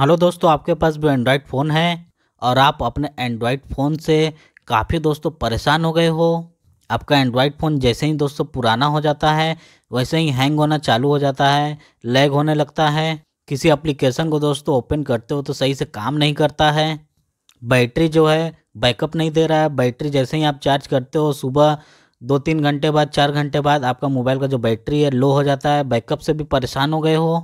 hello दोस्तों आपके पास भी एंड्रॉयड फ़ोन है और आप अपने एंड्रॉयड फ़ोन से काफ़ी दोस्तों परेशान हो गए हो आपका एंड्रॉयड फ़ोन जैसे ही दोस्तों पुराना हो जाता है वैसे ही हैंग होना चालू हो जाता है लैग होने लगता है किसी एप्लीकेशन को दोस्तों ओपन करते हो तो सही से काम नहीं करता है बैटरी जो है बैकअप नहीं दे रहा है बैटरी जैसे ही आप चार्ज करते हो सुबह दो तीन घंटे बाद चार घंटे बाद आपका मोबाइल का जो बैटरी है लो हो जाता है बैकअप से भी परेशान हो गए हो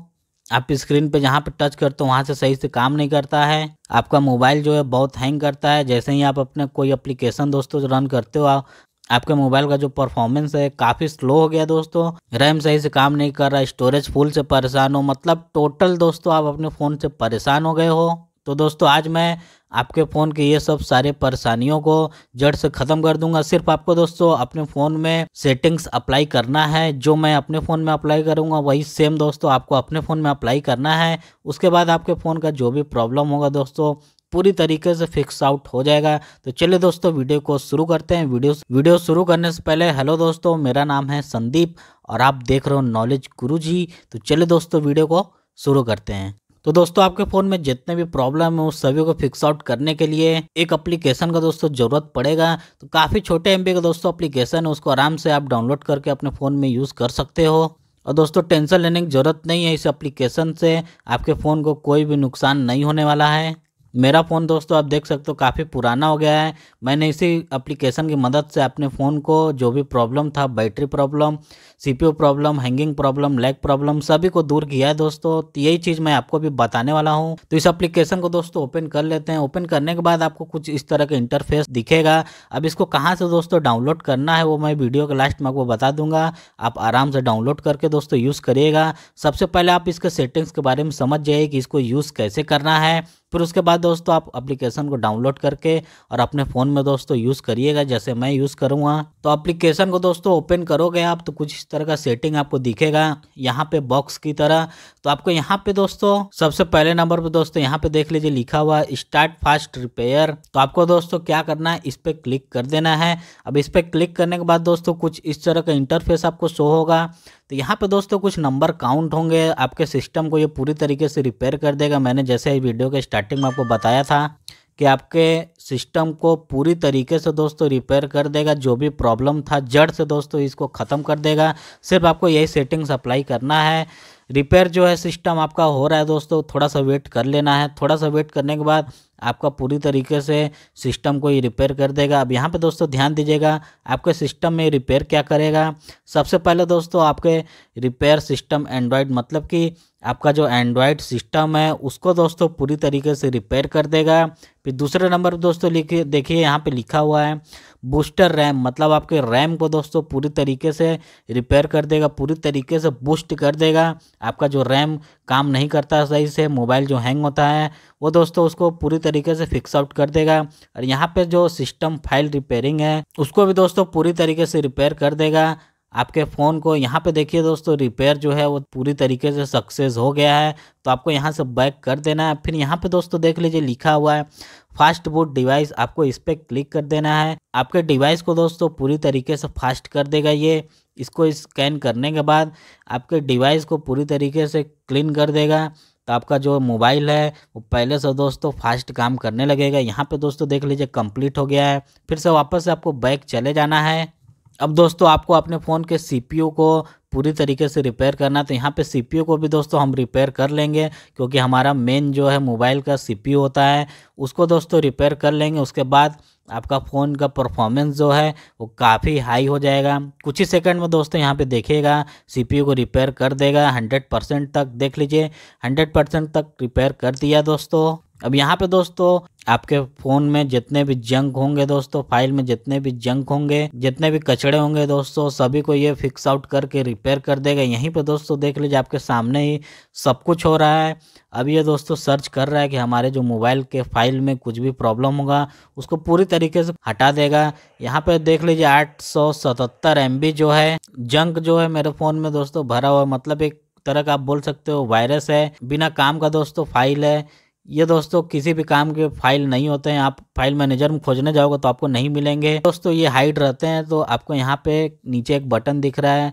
आप स्क्रीन पे जहाँ पे टच करते हो वहाँ से सही से काम नहीं करता है आपका मोबाइल जो है बहुत हैंग करता है जैसे ही आप अपने कोई एप्लीकेशन दोस्तों रन करते हो आप आपके मोबाइल का जो परफॉर्मेंस है काफ़ी स्लो हो गया दोस्तों रैम सही से काम नहीं कर रहा स्टोरेज फुल से परेशान हो मतलब टोटल दोस्तों आप अपने फ़ोन से परेशान हो गए हो तो दोस्तों आज मैं आपके फ़ोन के ये सब सारे परेशानियों को जड़ से ख़त्म कर दूंगा सिर्फ आपको दोस्तों अपने फ़ोन में सेटिंग्स अप्लाई करना है जो मैं अपने फ़ोन में अप्लाई करूंगा वही सेम दोस्तों आपको अपने फ़ोन में अप्लाई करना है उसके बाद आपके फ़ोन का जो भी प्रॉब्लम होगा दोस्तों पूरी तरीके से फिक्स आउट हो जाएगा तो चलिए दोस्तों वीडियो को शुरू करते हैं वीडियो वीडियो शुरू करने से पहले हेलो दोस्तों मेरा नाम है संदीप और आप देख रहे हो नॉलेज गुरु जी तो चलिए दोस्तों वीडियो को शुरू करते हैं तो दोस्तों आपके फ़ोन में जितने भी प्रॉब्लम है उस सभी को फिक्स आउट करने के लिए एक एप्लीकेशन का दोस्तों ज़रूरत पड़ेगा तो काफ़ी छोटे एम का दोस्तों एप्लीकेशन है उसको आराम से आप डाउनलोड करके अपने फ़ोन में यूज़ कर सकते हो और दोस्तों टेंशन लेने की ज़रूरत नहीं है इस एप्लीकेशन से आपके फ़ोन को कोई भी नुकसान नहीं होने वाला है मेरा फ़ोन दोस्तों आप देख सकते हो काफ़ी पुराना हो गया है मैंने इसी एप्लीकेशन की मदद से अपने फ़ोन को जो भी प्रॉब्लम था battery problem CPU problem hanging problem lag problem सभी को दूर किया है दोस्तों तो यही चीज़ मैं आपको भी बताने वाला हूँ तो इस एप्लीकेशन को दोस्तों ओपन कर लेते हैं ओपन करने के बाद आपको कुछ इस तरह का इंटरफेस दिखेगा अब इसको कहाँ से दोस्तों डाउनलोड करना है वो मैं वीडियो के लास्ट में आपको बता दूंगा आप आराम से डाउनलोड करके दोस्तों यूज़ करिएगा सबसे पहले आप इसके सेटिंग्स के बारे में समझ जाइए कि इसको यूज़ कैसे करना है फिर उसके बाद दोस्तों आप एप्लीकेशन को डाउनलोड करके और अपने फ़ोन में दोस्तों यूज़ करिएगा जैसे मैं यूज़ करूँगा तो एप्लीकेशन को दोस्तों ओपन करोगे आप तो कुछ इस तरह का सेटिंग आपको दिखेगा यहाँ पे बॉक्स की तरह तो आपको यहाँ पे दोस्तों सबसे पहले नंबर पर दोस्तों यहाँ पे देख लीजिए लिखा हुआ स्टार्ट फास्ट रिपेयर तो आपको दोस्तों क्या करना है इस पर क्लिक कर देना है अब इस पर क्लिक करने के बाद दोस्तों कुछ इस तरह का इंटरफेस आपको शो होगा तो यहाँ पे दोस्तों कुछ नंबर काउंट होंगे आपके सिस्टम को ये पूरी तरीके से रिपेयर कर देगा मैंने जैसे वीडियो के स्टार्टिंग में आपको बताया था कि आपके सिस्टम को पूरी तरीके से दोस्तों रिपेयर कर देगा जो भी प्रॉब्लम था जड़ से दोस्तों इसको ख़त्म कर देगा सिर्फ आपको यही सेटिंग्स अप्लाई करना है रिपेयर जो है सिस्टम आपका हो रहा है दोस्तों थोड़ा सा वेट कर लेना है थोड़ा सा वेट करने के बाद आपका पूरी तरीके से सिस्टम को ये रिपेयर कर देगा अब यहाँ पे दोस्तों ध्यान दीजिएगा आपके सिस्टम में रिपेयर क्या करेगा सबसे पहले दोस्तों आपके रिपेयर सिस्टम एंड्रॉयड मतलब कि आपका जो एंड्रॉयड सिस्टम है उसको दोस्तों पूरी तरीके से रिपेयर कर देगा फिर दूसरे नंबर पर दोस्तों लिखिए देखिए यहाँ पे लिखा हुआ है बूस्टर रैम मतलब आपके रैम को दोस्तों पूरी तरीके से रिपेयर कर देगा पूरी तरीके से बूस्ट कर देगा आपका जो रैम काम नहीं करता सही से मोबाइल जो हैंग होता है वो दोस्तों उसको पूरी तरीके से फिक्स आउट कर देगा और यहाँ पे जो सिस्टम फाइल रिपेयरिंग है उसको भी दोस्तों पूरी तरीके से रिपेयर कर देगा आपके फ़ोन को यहाँ पे देखिए दोस्तों रिपेयर जो है वो पूरी तरीके से सक्सेस हो गया है तो आपको यहाँ से बैक कर देना है फिर यहाँ पे दोस्तों देख लीजिए लिखा हुआ है फास्ट बूट डिवाइस आपको इस पर क्लिक कर देना है आपके डिवाइस को दोस्तों पूरी तरीके से फास्ट कर देगा ये इसको स्कैन करने के बाद आपके डिवाइस को पूरी तरीके से क्लीन कर देगा तो आपका जो मोबाइल है वो पहले से दोस्तों फास्ट काम करने लगेगा यहाँ पे दोस्तों देख लीजिए कंप्लीट हो गया है फिर से वापस से आपको बैक चले जाना है अब दोस्तों आपको अपने फ़ोन के सी को पूरी तरीके से रिपेयर करना तो यहाँ पे सी को भी दोस्तों हम रिपेयर कर लेंगे क्योंकि हमारा मेन जो है मोबाइल का सी होता है उसको दोस्तों रिपेयर कर लेंगे उसके बाद आपका फ़ोन का परफॉर्मेंस जो है वो काफ़ी हाई हो जाएगा कुछ ही सेकंड में दोस्तों यहाँ पे देखेगा सीपीयू को रिपेयर कर देगा 100 परसेंट तक देख लीजिए 100 परसेंट तक रिपेयर कर दिया दोस्तों अब यहाँ पे दोस्तों आपके फ़ोन में जितने भी जंक होंगे दोस्तों फाइल में जितने भी जंक होंगे जितने भी कचड़े होंगे दोस्तों सभी को ये फिक्स आउट करके रिपेयर कर देगा यहीं पे दोस्तों देख लीजिए आपके सामने ही सब कुछ हो रहा है अब ये दोस्तों सर्च कर रहा है कि हमारे जो मोबाइल के फाइल में कुछ भी प्रॉब्लम होगा उसको पूरी तरीके से हटा देगा यहाँ पे देख लीजिए आठ सौ सतहत्तर एम जो है जंक जो है मेरे फ़ोन में दोस्तों भरा हुआ मतलब एक तरह का आप बोल सकते हो वायरस है बिना काम का दोस्तों फाइल है ये दोस्तों किसी भी काम के फाइल नहीं होते हैं आप फाइल मैनेजर में खोजने जाओगे तो आपको नहीं मिलेंगे दोस्तों ये हाइड रहते हैं तो आपको यहाँ पे नीचे एक बटन दिख रहा है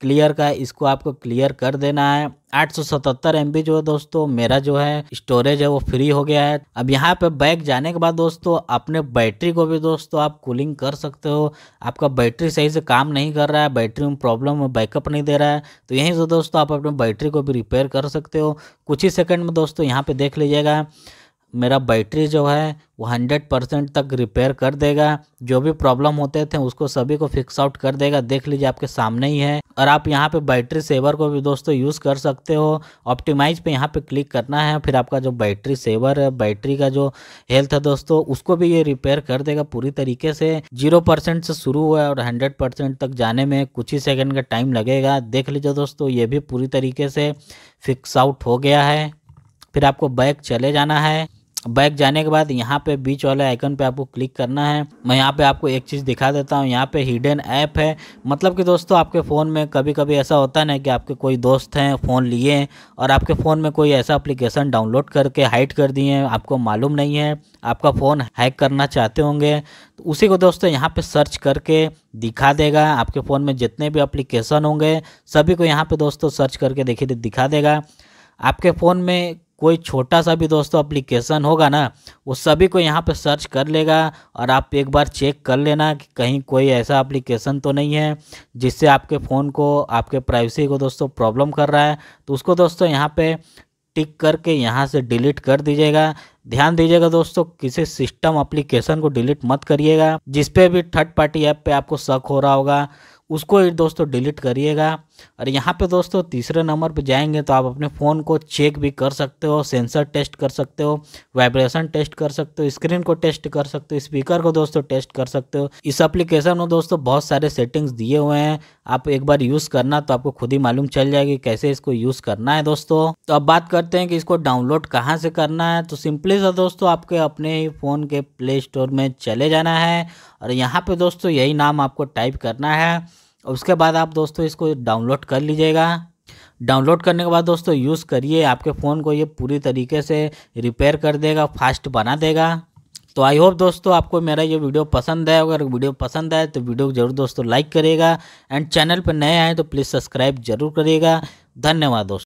क्लियर का है इसको आपको क्लियर कर देना है 877 बी जो है दोस्तों मेरा जो है स्टोरेज है वो फ्री हो गया है अब यहाँ पे बैग जाने के बाद दोस्तों अपने बैटरी को भी दोस्तों आप कूलिंग कर सकते हो आपका बैटरी सही से काम नहीं कर रहा है बैटरी में प्रॉब्लम है बैकअप नहीं दे रहा है तो यहीं से दोस्तों आप अपने बैटरी को भी रिपेयर कर सकते हो कुछ ही सेकेंड में दोस्तों यहाँ पर देख लीजिएगा मेरा बैटरी जो है वो हंड्रेड परसेंट तक रिपेयर कर देगा जो भी प्रॉब्लम होते थे उसको सभी को फिक्स आउट कर देगा देख लीजिए आपके सामने ही है और आप यहाँ पे बैटरी सेवर को भी दोस्तों यूज़ कर सकते हो ऑप्टिमाइज पे यहाँ पे क्लिक करना है फिर आपका जो बैटरी सेवर है बैटरी का जो हेल्थ है दोस्तों उसको भी ये रिपेयर कर देगा पूरी तरीके से जीरो परसेंट से शुरू हुआ है और हंड्रेड परसेंट तक जाने में कुछ ही सेकेंड का टाइम लगेगा देख लीजिए दोस्तों ये भी पूरी तरीके से फिक्स आउट हो गया है फिर आपको बैक चले जाना है बैक जाने के बाद यहाँ पे बीच वाले आइकन पे आपको क्लिक करना है मैं यहाँ पे आपको एक चीज़ दिखा देता हूँ यहाँ पे हिडन ऐप है मतलब कि दोस्तों आपके फ़ोन में कभी कभी ऐसा होता ना कि आपके कोई दोस्त हैं फ़ोन लिए हैं और आपके फ़ोन में कोई ऐसा एप्लीकेशन डाउनलोड करके हाइड कर दिए हैं आपको मालूम नहीं है आपका फ़ोन हैक करना चाहते होंगे तो उसी को दोस्तों यहाँ पर सर्च करके दिखा देगा आपके फ़ोन में जितने भी अप्लीकेशन होंगे सभी को यहाँ पर दोस्तों सर्च करके देखिए दिखा देगा आपके फ़ोन में कोई छोटा सा भी दोस्तों एप्लीकेशन होगा ना वो सभी को यहाँ पे सर्च कर लेगा और आप एक बार चेक कर लेना कि कहीं कोई ऐसा एप्लीकेशन तो नहीं है जिससे आपके फ़ोन को आपके प्राइवेसी को दोस्तों प्रॉब्लम कर रहा है तो उसको दोस्तों यहाँ पे टिक करके यहाँ से डिलीट कर दीजिएगा ध्यान दीजिएगा दोस्तों किसी सिस्टम अप्लीकेशन को डिलीट मत करिएगा जिसपे भी थर्ड पार्टी ऐप पे आपको शक हो रहा होगा उसको दोस्तों डिलीट करिएगा और यहाँ पे दोस्तों तीसरे नंबर पे जाएंगे तो आप अपने फ़ोन को चेक भी कर सकते हो सेंसर टेस्ट कर सकते हो वाइब्रेशन टेस्ट कर सकते हो स्क्रीन को टेस्ट कर सकते हो स्पीकर को दोस्तों टेस्ट कर सकते हो इस एप्लीकेशन में दोस्तों बहुत सारे सेटिंग्स दिए हुए हैं आप एक बार यूज़ करना तो आपको खुद ही मालूम चल जाएगी कैसे इसको यूज़ करना है दोस्तों तो अब बात करते हैं कि इसको डाउनलोड कहाँ से करना है तो सिंपली सा दोस्तों आपके अपने फ़ोन के प्ले स्टोर में चले जाना है और यहाँ पर दोस्तों यही नाम आपको टाइप करना है और उसके बाद आप दोस्तों इसको डाउनलोड कर लीजिएगा डाउनलोड करने के बाद दोस्तों यूज़ करिए आपके फ़ोन को ये पूरी तरीके से रिपेयर कर देगा फास्ट बना देगा तो आई होप दोस्तों आपको मेरा ये वीडियो पसंद है अगर वीडियो पसंद आए तो वीडियो को जरूर दोस्तों लाइक करेगा एंड चैनल पर नए आए तो प्लीज़ सब्सक्राइब जरूर करिएगा धन्यवाद दोस्तों